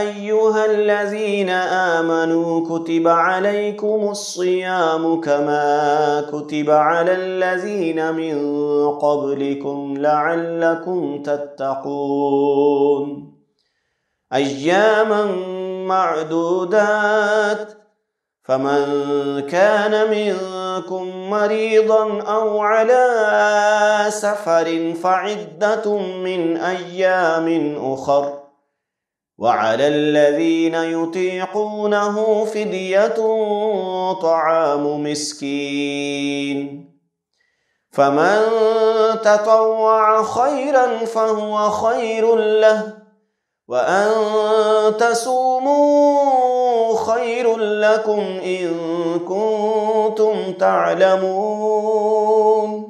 ايها الذين امنوا كتب عليكم الصيام كما كتب على الذين من قبلكم لعلكم تتقون اياما معدودات فمن كان منكم مريضا او على سفر فعده من ايام اخر وعلى الذين يطيقونه فدية طعام مسكين فمن تطوع خيرا فهو خير له وأن تسوموا خير لكم إن كنتم تعلمون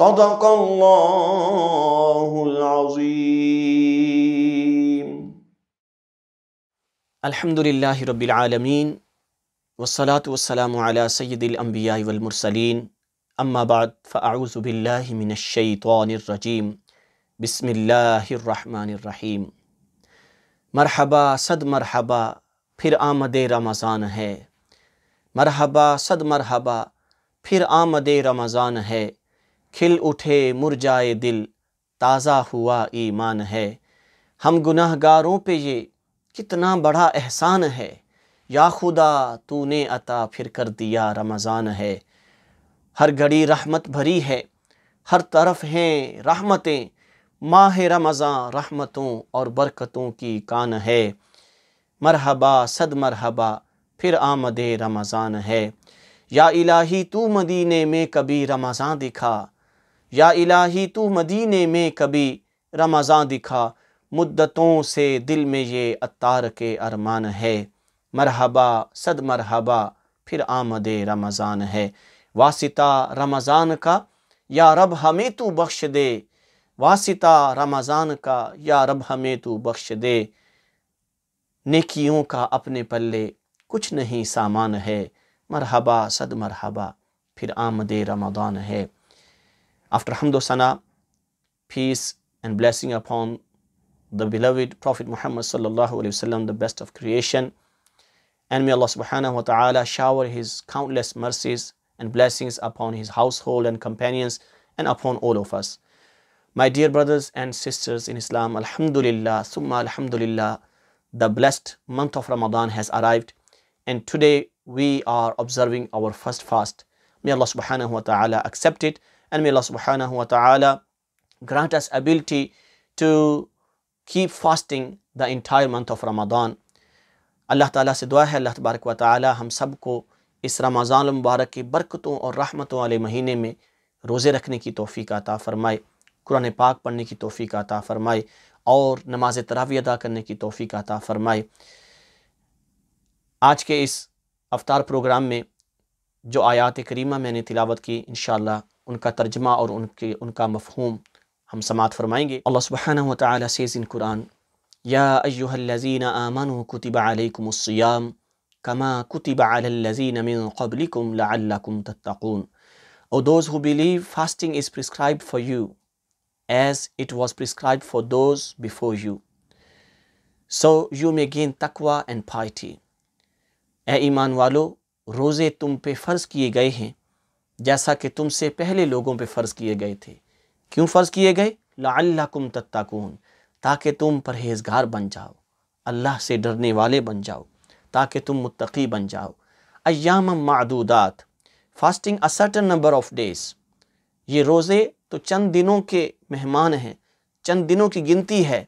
صدق الله العظيم الحمد لله رب العالمين والصلاة والسلام على سيد الأنبياء والمرسلين أما بعد فأعوذ بالله من الشيطان الرجيم بسم الله الرحمن الرحيم مرحبا صد مرحبا پھر آمد رمضان ہے مرحبا صد مرحبا پھر آمد رمضان ہے खिल उठे मुरझाए दिल ताज़ा हुआ ईमान है हम गुनाहगारों पे ये कितना बड़ा एहसान है या खुदा तूने अता फिर कर दिया रमज़ान है हर घड़ी रहमत भरी है हर तरफ हैं रहमतें माह रमज़ान रहमतों और बरकतों की कान है मरहबा सद मरहबा फिर आमदे रमज़ान है या इलाही तू मदीने में कभी रमज़ान दिखा या इलाही तू मदीने में कभी रमज़ा दिखा मुद्दतों से दिल में ये अतार के अरमान है मरहबा सद मरहबा फिर आमद रमज़ान है वासिता रमज़ान का या रब हमें तू बख्श दे वासिता रमज़ान का या रब हमें तू बख्श दे नेकियों का अपने पल्ले कुछ नहीं सामान है मरहबा सद मरहबा फिर आमद रमदान है After Hamdu Sana, peace and blessing upon the beloved Prophet Muhammad sallallahu alaihi wasallam, the best of creation. And may Allah subhanahu wa ta'ala shower His countless mercies and blessings upon His household and companions and upon all of us. My dear brothers and sisters in Islam, Alhamdulillah, Summa Alhamdulillah, the blessed month of Ramadan has arrived and today we are observing our first fast. May Allah subhanahu wa ta'ala accept it And may Allah subhanahu wa ta'ala grant us ability to keep fasting the entire month of Ramadan. अल्लाह ताला से दुआ है अल्लाह तबारक व ताली हम सब को इस रमज़ान मुबारक की बरकतों और रहमतों वाले महीने में रोज़े रखने की तोफ़ी का अता फ़रमाए कुरान पाक पढ़ने की तोफ़ी का अता फ़रमाए और नमाज तरावी अदा करने की तोफ़ी का अता फ़रमाए आज के इस अवतार प्रोग्राम में जो आयात करीमा मैंने तिलावत की इन उनका तर्जमा और उनके उनका मफहूम हम समात फरमाएंगे अल्लाह सुबहाना तआला सेज़ इन कुरान या अय्युहल कुतिब अलैकुम अस-सियाम कमा कुतिब अलल अलजीन मिन क़ब्लिकुम लअल्लकुम तत्तकून O those who believe fasting is prescribed for you as it was prescribed for those before you so you may gain तक्वा एंड पाइटी ए ईमान वालो रोज़े तुम पे फ़र्ज़ किए गए हैं जैसा कि तुमसे पहले लोगों पे फ़र्ज़ किए गए थे क्यों फ़र्ज़ किए गए लाकुम तत्ताकून ताकि तुम परहेजगार बन जाओ अल्लाह से डरने वाले बन जाओ ताकि तुम मुतकी बन जाओ अयाम मादूदात fasting a certain number of days ये रोज़े तो चंद दिनों के मेहमान हैं चंद दिनों की गिनती है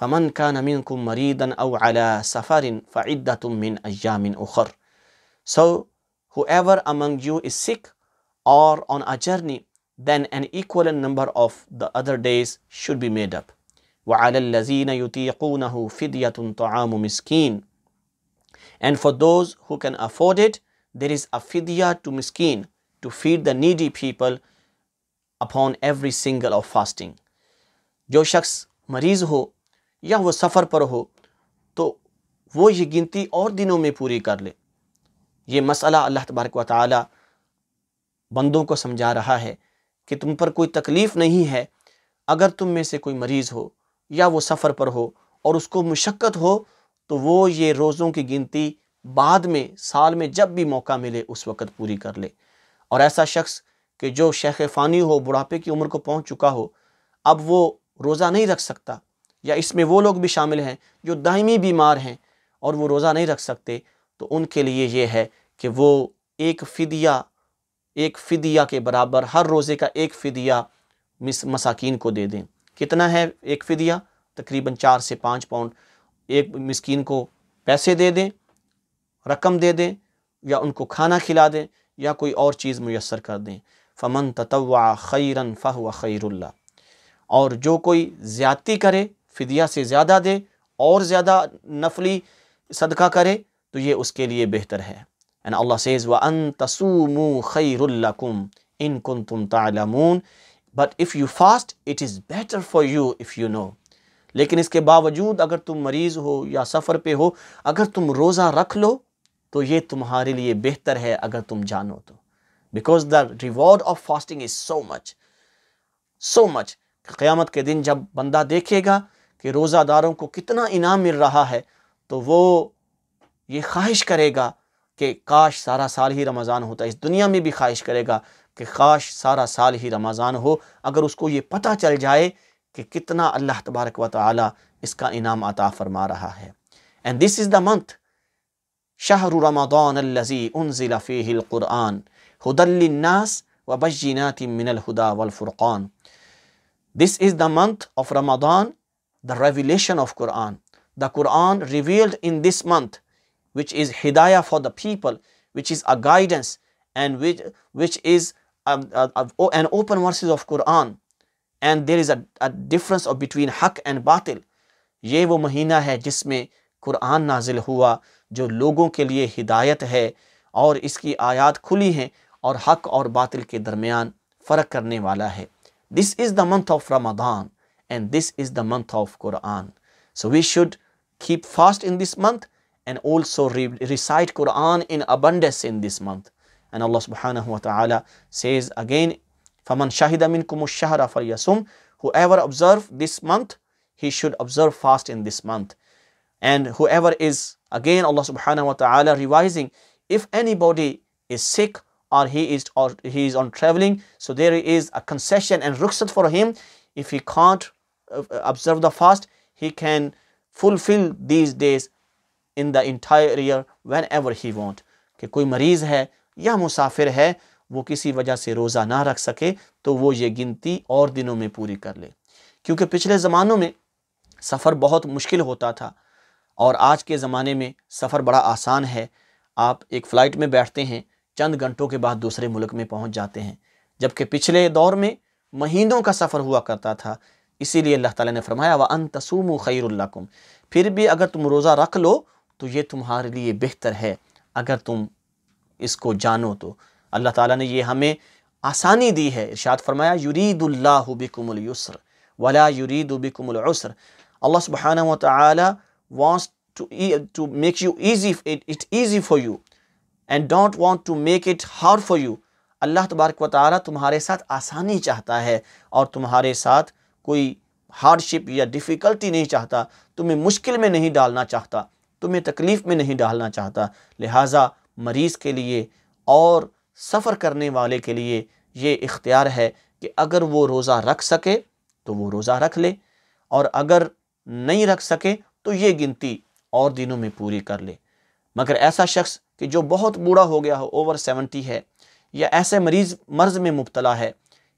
फमन का नमीन कुम मरीदन अला सफ़रिन फ़ादा तुम मिन अयामिन उखर so who among you is sick or on a journey, then an equivalent number of the other days should be made up. وَعَلَى الَّذِينَ يُطِيقُونَهُ فِدْيَةٌ طَعَامُ مِسْكِينٌ And for those who can afford it, there is a fidya to miskin, to feed the needy people upon every single of fasting. जो शख्स मरीज़ हो या वो सफ़र पर हो तो वो ये गिनती और दिनों में पूरी कर ले ये मसला अल्लाह तबारक व ताली बंदों को समझा रहा है कि तुम पर कोई तकलीफ़ नहीं है अगर तुम में से कोई मरीज़ हो या वो सफ़र पर हो और उसको मुशक्क़त हो तो वो ये रोज़ों की गिनती बाद में साल में जब भी मौका मिले उस वक़्त पूरी कर ले और ऐसा शख्स कि जो शेख फ़ानी हो बुढ़ापे की उम्र को पहुँच चुका हो अब वो रोज़ा नहीं रख सकता या इसमें वो लोग भी शामिल हैं जो दायमी बीमार हैं और वो रोज़ा नहीं रख सकते तो उनके लिए ये है कि वो एक फ़िदिया एक फ़िदिया के बराबर हर रोज़े का एक फ़िदिया मिस मसाकिन को दे दें कितना है एक फ़िदिया तकरीबन चार से पाँच पाउंड एक मस्किन को पैसे दे दें रकम दे दें या उनको खाना खिला दें या कोई और चीज़ मैसर कर दें फ़मन ततवा खैरन फ़ह खैरुल्ला और जो कोई ज़्यादती करे फ़िदिया से ज़्यादा दे और ज़्यादा नफली सदका करे तो ये उसके लिए बेहतर है And Allah says, "Wa antasumu khayrul lakum in kuntum ta'lamun." But if you fast, it is better for you if you know. लेकिन इसके बावजूद अगर तुम मरीज़ हो या सफ़र पे हो अगर तुम रोज़ा रख लो तो ये तुम्हारे लिए बेहतर है अगर तुम जानो तो because the reward of fasting is so much so much क़्यामत के दिन जब बंदा देखेगा कि रोज़ादारों को कितना इनाम मिल रहा है तो वो ये ख्वाहिश करेगा कि काश सारा साल ही रमज़ान होता इस दुनिया में भी ख्वाहिश करेगा कि काश सारा साल ही रमज़ान हो अगर उसको ये पता चल जाए कि कितना अल्लाह तबारक व ताली इसका इनाम अता फरमा रहा है and this is the month शाहर रमदानजी उनज़ीफ़ीक़ुरआन हदल्नास व बजीनाती मिनलहुदा वलफ़ुरक़ान this is the month of Ramadan the revelation of Quran the Quran revealed in this month which is hidayah for the people, which is a guidance and which, which is a, a, a, an open verses of Quran. And there is a, a difference of between हक and बातिल ये वो महीना है जिसमें कुरान नाजिल हुआ जो लोगों के लिए हिदायत है और इसकी आयात खुली हैं और हक और बातिल के दरमियान फ़र्क करने वाला है this is the month of Ramadan and this is the month of Quran so we should keep fast in this month and also re recite Quran in abundance in this month. And Allah subhanahu wa ta'ala says again, فَمَنْ شَهِدَ مِنْكُمُ الشَّهْرَ فَلْيَصُمْ Whoever observe this month, he should observe fast in this month. And whoever is, again Allah subhanahu wa ta'ala revising, if anybody is sick or he is or he is on traveling, so there is a concession and ruksat for him. If he can't uh, observe the fast, he can fulfill these days in the entire year whenever he want कि कोई मरीज़ है या मुसाफिर है वो किसी वजह से रोज़ा ना रख सके तो वो ये गिनती और दिनों में पूरी कर ले क्योंकि पिछले ज़मानों में सफ़र बहुत मुश्किल होता था और आज के ज़माने में सफ़र बड़ा आसान है आप एक फ़्लाइट में बैठते हैं चंद घंटों के बाद दूसरे मुल्क में पहुंच जाते हैं जबकि पिछले दौर में महीनों का सफ़र हुआ करता था इसीलिए अल्लाह ताला ने फरमाया व अन तसूम खैरकुम फिर भी अगर तुम रोज़ा रख लो तो ये तुम्हारे लिए बेहतर है अगर तुम इसको जानो तो अल्लाह ताला ने ये हमें आसानी दी है इर्शाद फरमाया युरीदुल्लाहु बिकुमुल युसर वला युरीदु बिकुमुल उसर अल्लाह सुबहाना व तआला wants to to make you easy it easy for you and don't want to make it hard for you Allah तबारक व ताली तुम्हारे साथ आसानी चाहता है और तुम्हारे साथ कोई हार्डशिप या डिफ़िकल्टी नहीं चाहता तुम्हें मुश्किल में नहीं डालना चाहता तुम्हें तकलीफ़ में नहीं डालना चाहता लिहाजा मरीज़ के लिए और सफ़र करने वाले के लिए ये इख्तियार है कि अगर वो रोज़ा रख सके तो वो रोज़ा रख ले और अगर नहीं रख सके तो ये गिनती और दिनों में पूरी कर ले मगर ऐसा शख्स कि जो बहुत बूढ़ा हो गया हो ओवर सेवेंटी है या ऐसे मरीज़ मर्ज़ में मुबतला है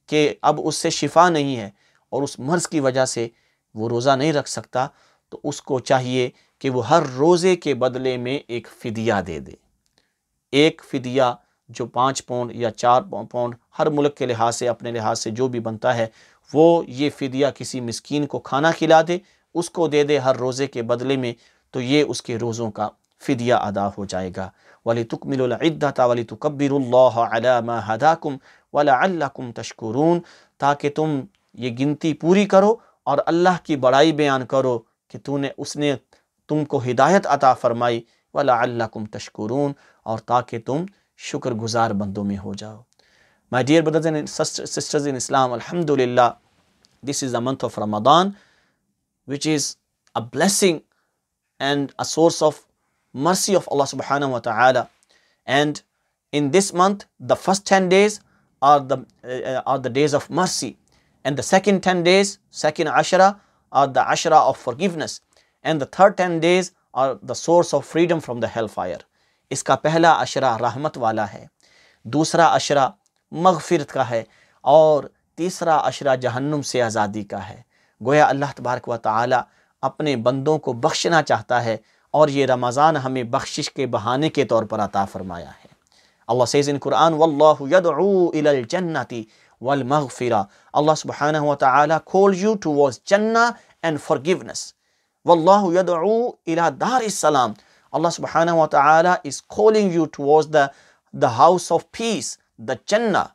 कि अब उससे शिफा नहीं है और उस मर्ज़ की वजह से वो रोज़ा नहीं रख सकता तो उसको चाहिए कि वो हर रोज़े के बदले में एक फ़दिया दे दे एक फ़दिया जो पाँच पौंड या चार पौंड हर मुल्क के लिहाज से अपने लिहाज से जो भी बनता है वो ये फ़दिया किसी मस्किन को खाना खिला दे उसको दे दे हर रोज़े के बदले में तो ये उसके रोज़ों का फ़दिया अदा हो जाएगा वाल तुकमिल्दा वाली तुकबिरल्ला हदाकुम वालकुम तशकुरून ताकि तुम ये गिनती पूरी करो और अल्लाह की बड़ाई बयान करो कि तूने उसने تم کو ہدایت عطا فرمائی وَلَعَلَّكُمْ تَشْكُرُونَ اور تاکہ تم شکر گزار بندوں میں ہو جاؤ My dear brothers and sisters in Islam अलहमदिल्ला This is the month of Ramadan Which is a blessing and a source of mercy of Allah subhanahu wa ta'ala. And in this month, the first 10 days are the, uh, are the days of mercy. And the second 10 days, second Ashra are the Ashra of forgiveness. The third ten days days the source of freedom from the hell fire इसका पहला अशरा रहमत वाला है दूसरा अशरा मगफिरत का है और तीसरा अशरा जहन्नुम से आज़ादी का है गोया अल्लाह तबारक व ताली अपने बंदों को बख्शना चाहता है और ये रमज़ान हमें बख्शिश के बहाने के तौर पर अता फ़रमाया है अल्लाह सेज़ इन कुरान वल्लाजन्नति वल अल्लाह सुबहाना तोल खोल यू टू वॉज जन्ना and forgiveness Wallahu ila dar salam. Allah subhanahu wa ta'ala is calling you towards the, the house of peace, the Jannah.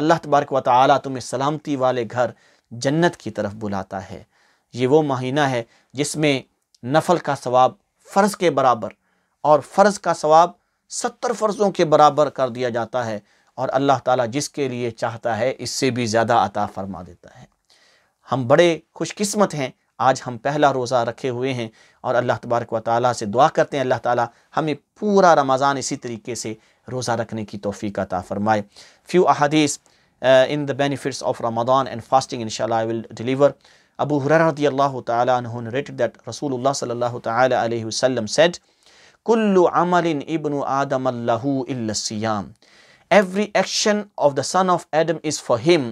Allah तबारक व ताली तुम्हें सलामती वाले घर जन्नत की तरफ बुलाता है ये वो महीना है जिसमें नफल का सवाब फ़र्ज़ के बराबर और फ़र्ज़ का सवाब सत्तर फ़र्ज़ों के बराबर कर दिया जाता है और अल्लाह ताला जिसके लिए चाहता है इससे भी ज़्यादा अता फरमा देता है हम बड़े खुशकस्मत हैं आज हम पहला रोज़ा रखे हुए हैं और अल्लाह तबारक व ताली से दुआ करते हैं अल्लाह ताली हमें पूरा रमज़ान इसी तरीके से रोज़ा रखने की तोफ़ी का फरमाए फ्यू अहदीस in the benefits of Ramadan and fasting in I will deliver अबू हुरदी अल्लाह रेटेड दैट रसूल सल्लाम सेट कुल्लु अमल इबन आदम अल्लाहूसम every action of the son of Adam is for him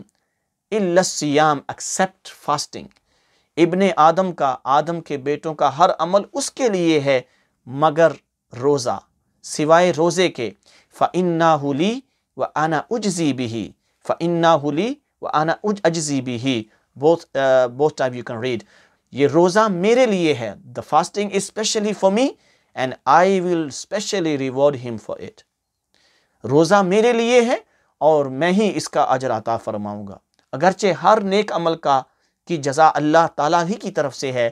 इल्लस्याम एक्सेप्ट फास्टिंग इब्ने आदम का आदम के बेटों का हर अमल उसके लिए है मगर रोज़ा सिवाय रोज़े के फ़न्ना हुली व आना उजजी भी फ़न्ना हुली व आना उज अजजी भी both both type you can read ये रोज़ा मेरे लिए है the fasting is specially for me and I will specially reward him for it रोज़ा मेरे लिए है और मैं ही इसका अजर अता फरमाऊँगा अगरचे हर नेक अमल का की जजा अल्लाह ताला ही की तरफ से है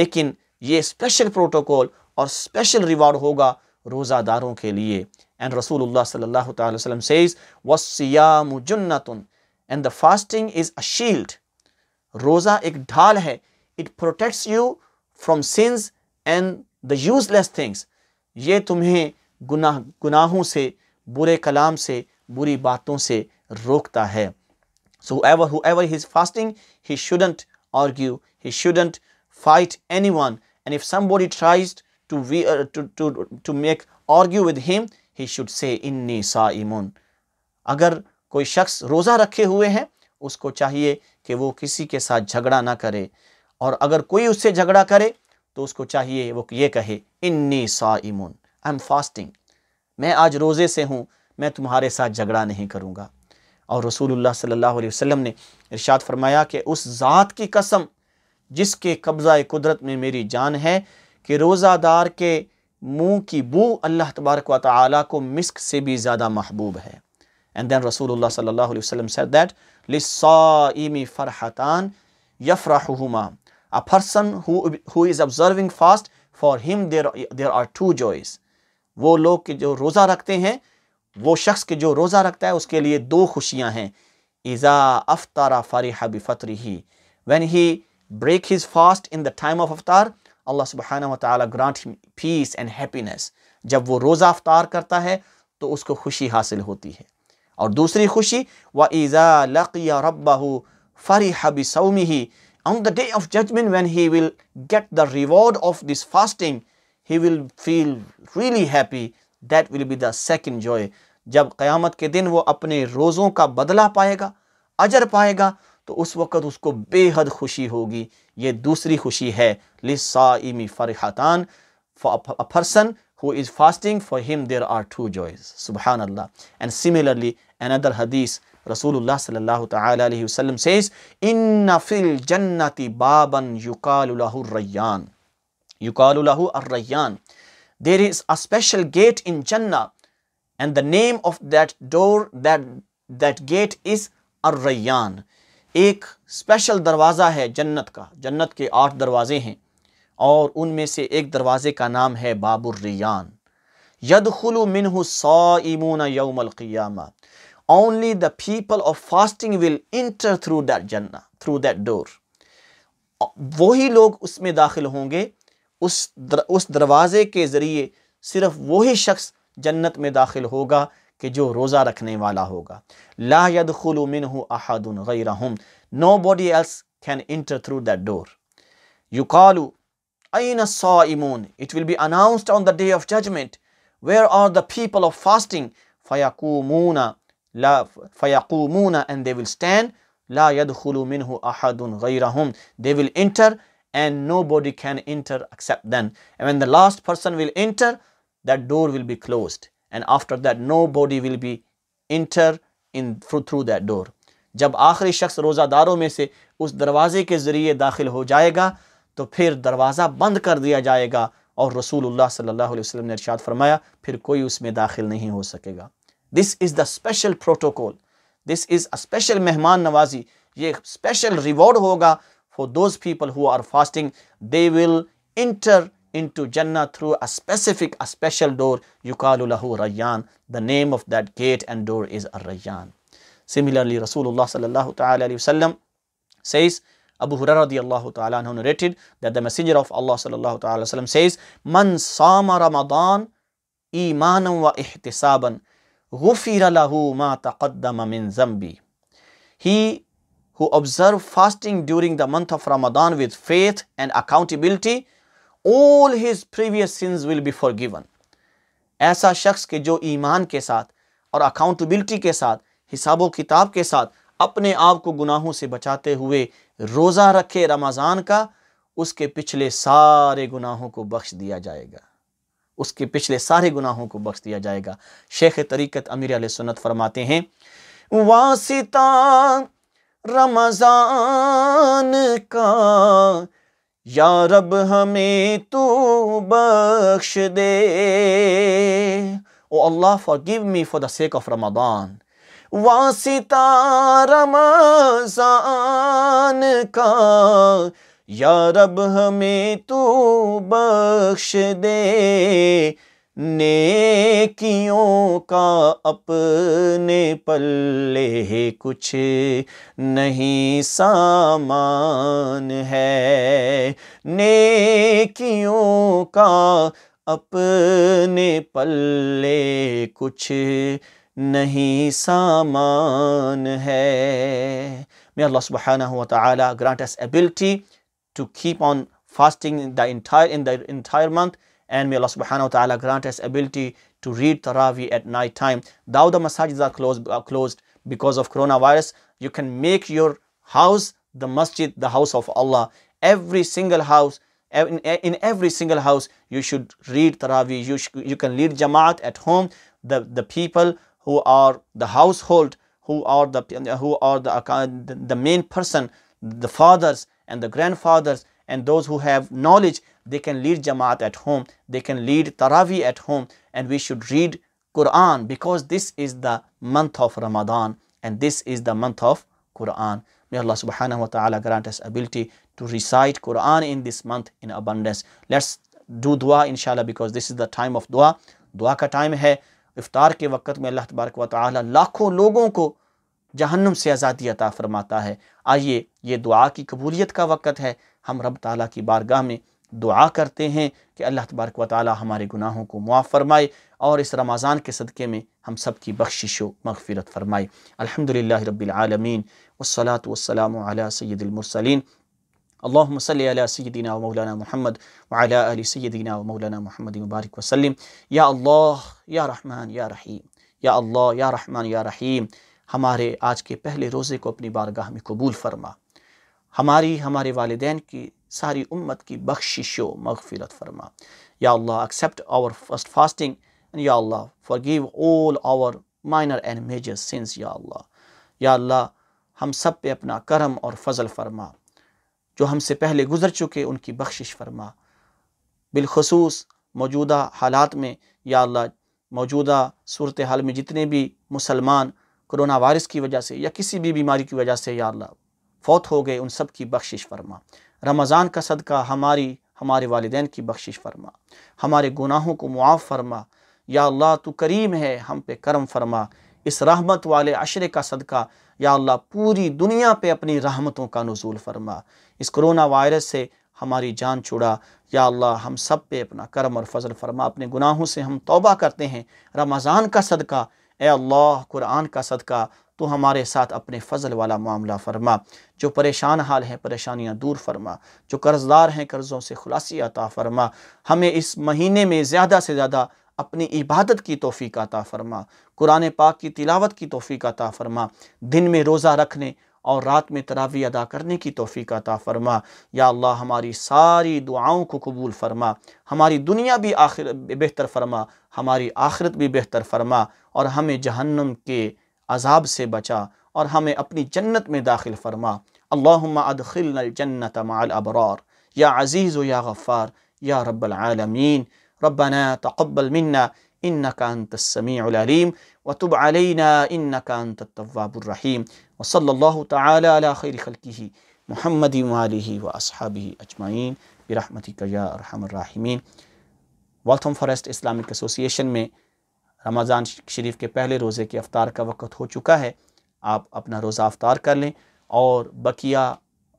लेकिन ये स्पेशल प्रोटोकॉल और स्पेशल रिवार्ड होगा रोज़ादारों के लिए एंड रसूल सल्लल्लाहु अलैहि वसल्लम सेज वसियाम जुन्नतुन and the fasting is a shield रोज़ा एक ढाल है it protects you from sins and the useless things ये तुम्हें गुनाह गुनाहों से बुरे कलाम से बुरी बातों से रोकता है So whoever, whoever is fasting, he shouldn't argue, he shouldn't fight anyone. And if somebody tries to, we, uh, to, to, to make argue with him, he should say inni sa'imun. अगर कोई शख्स रोज़ा रखे हुए हैं उसको चाहिए कि वो किसी के साथ झगड़ा ना करे और अगर कोई उससे झगड़ा करे तो उसको चाहिए वो ये कहे इन्नी साइमून आई एम फास्टिंग मैं आज रोज़े से हूँ मैं तुम्हारे साथ झगड़ा नहीं करूँगा और रसूल सल्ला वसम ने इरशाद फरमाया कि उस ज़ात की कसम जिसके कब्ज़ा कुदरत में मेरी जान है कि रोज़ादार के मुँह की बू अल्लाह तबारक व को मिस्क से भी ज़्यादा महबूब है एंड देन रसूल सल्लल्लाहु अलैहि सर दैट लिसमी फरहतान यफरहुमा a person who is observing fast for him there there are two joys वो लोग जो रोज़ा रखते हैं वो शख्स के जो रोज़ा रखता है उसके लिए दो खुशियाँ हैं ईजा अफ्तारा हबी बफ़तरी he when he breaks his fast in the time of अफ्तार अल्लाह सुबहाना वाली ग्रांट पीस एंड हैप्पीनेस जब वो रोज़ा अफ्तार करता है तो उसको खुशी हासिल होती है और दूसरी खुशी व ईज़ा लकिया रब्बा फ़री हबी सऊमी he on the day of judgment when he will get the reward of this fasting he will feel really happy that will be the second joy जब क़यामत के दिन वो अपने रोज़ों का बदला पाएगा अजर पाएगा तो उस वक़्त उसको बेहद खुशी होगी ये दूसरी खुशी है लिसाइमी फ़रहतान person who is fasting for him there are two joys सुबह अल्लाह एंड सिमिलरली एनदर हदीस रसूल सल्हसम सेज से फिल जन्नति बाबन युकालहुर्रैयान युकालहुर्रैयान there is a special gate in जन्ना and the name of that door that that gate is ar-rayyan ek एक स्पेशल दरवाज़ा है जन्नत का जन्नत के आठ दरवाज़े हैं और उनमें से एक दरवाज़े का नाम है बाबुर yadkhulu minhu sa'imuna yawm al क़ियामा only the people of fasting will enter through that jannah through that door wohi log usme dakhil honge us दर, उस दरवाज़े के ज़रिए सिर्फ वही शख्स जन्नत में दाखिल होगा कि जो रोज़ा रखने वाला होगा ला यदखुल मिन अहदन गैरहम nobody else can enter through that door यू कॉलू अन सौ it will be announced on the day of judgment where are the people of fasting फ़याकूमूना ला फ़याकूमूना एंड दे विल स्टैंड ला यदखुल मिन अहदन गैरहम they will enter and nobody can enter except them. And when the last person will enter, that door will be closed and after that nobody will be enter in through, through that door जब आखिरी शख्स रोज़ादारों में से उस दरवाज़े के ज़रिए दाखिल हो जाएगा तो फिर दरवाज़ा बंद कर दिया जाएगा और रसूल सल्लल्लाहु अलैहि ने इरशाद फरमाया फिर कोई उसमें दाखिल नहीं हो सकेगा this is the special protocol this is a special मेहमान नवाजी ये स्पेशल रिवॉर्ड होगा for those people who are fasting they will enter into Jannah through a specific, a special door, yukalu lahu Rayyan. The name of that gate and door is Ar-Rayyan. Similarly, Rasulullah sallallahu wasallam says, Abu Hurairah radiAllahu ta'ala narrated that the messenger of Allah sallallahu ta'ala wasallam says, Man sama Ramadan imanan wa ihtisaban ghufira lahu ma taqaddama min zambi. He who observed fasting during the month of Ramadan with faith and accountability, all his previous will will be forgiven ऐसा शख्स के जो ईमान के साथ और accountability के साथ हिसाब किताब के साथ अपने आप को गुनाहों से बचाते हुए रोज़ा रखे रमज़ान का उसके पिछले सारे गुनाहों को बख्श दिया जाएगा उसके पिछले सारे गुनाहों को बख्श दिया जाएगा शेख तरीक़त अमीर सुन्नत फरमाते हैं वासिता रमज़ान का या रब हमें तू बख्श दे O Allah forgive me for the sake of Ramadan वासिता रमजान का या रब हमें तू बख्श दे नेकियों का अपने पल्ले कुछ नहीं सामान है नेकियों का अपने पल्ले कुछ नहीं सामान है मे अल्लाह सुबहाना हुआ ताला grant us ability to keep on fasting the entire in the entire month and may Allah subhanahu wa ta'ala grant us ability to read Taraweeh at night time. Though the masajids are closed, are uh, closed because of coronavirus, you can make your house the masjid, the house of Allah. Every single house, in, eh, in every single house, you should read Taraweeh. You, you can lead Jamaat at home. The, the people who are the household, who are the, who are the, uh, the main person, the fathers and the grandfathers and those who have knowledge they can lead Jamaat at home, they can lead Taraweeh at home and we should read Quran because this is the month of Ramadan and this is the month of Quran. May Allah subhanahu wa ta'ala grant us ability to recite Quran in this month in abundance. Let's do dua inshallah because this is the time of dua. Dua ka time hai. iftar ke वक्त mein Allah तबारक Wa Taala लाखों logon ko जहन्नुम से आज़ादी अता फ़रमाता है आइए ये दुआ की कबूलियत का वक्त है हम रब ताला की बारगाह में दुआ करते हैं कि अल्लाह तबारक व ताली हमारे गुनाहों को मुआफ़ फरमाए और इस रमज़ान के सदक़े में हम सब की बख्शिश व मगफ़रत फरमाए अलहमदिल्ल रबालमीन वसलात वसलाम सैदमरसलिन अल्लाम सल सदीना मौलाना महमद वाली सदीना मौलाना महमद मुबारक वसलम या अल्लाह या रहमान या रहीम या अल्लाह या रहमान या रहीम हमारे आज के पहले रोज़े को अपनी बारगाह में कबूल फरमा हमारी हमारे वालदेन की सारी उम्मत की बख्शिश मगफिरत फरमा या Allah accept our first fasting and या Allah forgive all our minor and major sins या अल्लाह या अल्लाह हम सब पे अपना करम और फजल फरमा जो हमसे पहले गुजर चुके उनकी बख्शिश फरमा बिलखसूस मौजूदा हालात में या अल्लाह मौजूदा सूरत हाल में जितने भी मुसलमान कोरोना वायरस की वजह से या किसी भी बीमारी की वजह से या अल्लाह फौत हो गए उन सब की बख्शिश फरमा रमज़ान का सदका हमारी हमारे वालदेन की बख्शिश फरमा हमारे गुनाहों को मुआफ़ फरमा या अल्लाह तो करीम है हम पे करम फरमा इस रहमत वाले अशरे का सदका या अल्लाह पूरी दुनिया पे अपनी रहमतों का नजूल फरमा इस कोरोना वायरस से हमारी जान छुड़ा या अल्लाह हम सब पे अपना करम और फजल फरमा अपने गुनाहों से हम तोबा करते हैं रमज़ान का सदका ए अल्लाह कुरान का सदका तो हमारे साथ अपने फ़जल वाला मामला फरमा जो परेशान हाल हैं परेशानियां दूर फरमा जो कर्जदार हैं कर्ज़ों से खुलासी अता फरमा हमें इस महीने में ज़्यादा से ज़्यादा अपनी इबादत की तोफ़ी अता फरमा कुरान पाक की तिलावत की तोफ़ी अता फरमा दिन में रोज़ा रखने और रात में तरावी अदा करने की तोफ़ी अता फ़रमा या अल्लाह हमारी सारी दुआओं को कबूल फ़रमा हमारी दुनिया भी आखिर बेहतर फरमा हमारी आखिरत भी बेहतर फरमा और हमें जहन्नम के अजाब से बचा और हमें अपनी जन्नत में दाखिल फरमा अल्लाम अदखिल जन्नत माल अबरार या अज़ीज़ या गफ़ार या रब्बालमीन रबना तकबल मन्ना इन कानतसमीम वतुब अलैना इन कानतवाबरहीम वसल्ला तैर खलकी महमदी वाली व असहाबी अजमाइन बिरहमती कया रहमीन वेलथम फॉरेस्ट इस्लामिक एसोसिएशन में रमज़ान शरीफ के पहले रोज़े के अफ्तार का वक्त हो चुका है आप अपना रोज़ा अफ्तार कर लें और बकिया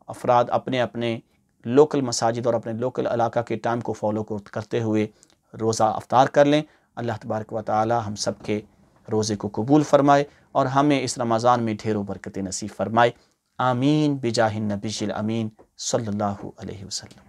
अफराद अपने अपने लोकल मसाजिद और अपने लोकल इलाका के टाइम को फॉलो करते हुए रोज़ा अवतार कर लें अल्लाह तबारक व ताली हम सब के रोज़े को कबूल फ़रमाए और हमें इस रमज़ान में ढेरों बरकत नसीब फ़रमाए आमीन बिजाहिन नबीजिल अमीन सल्लल्लाहु अलैहि वसल्लम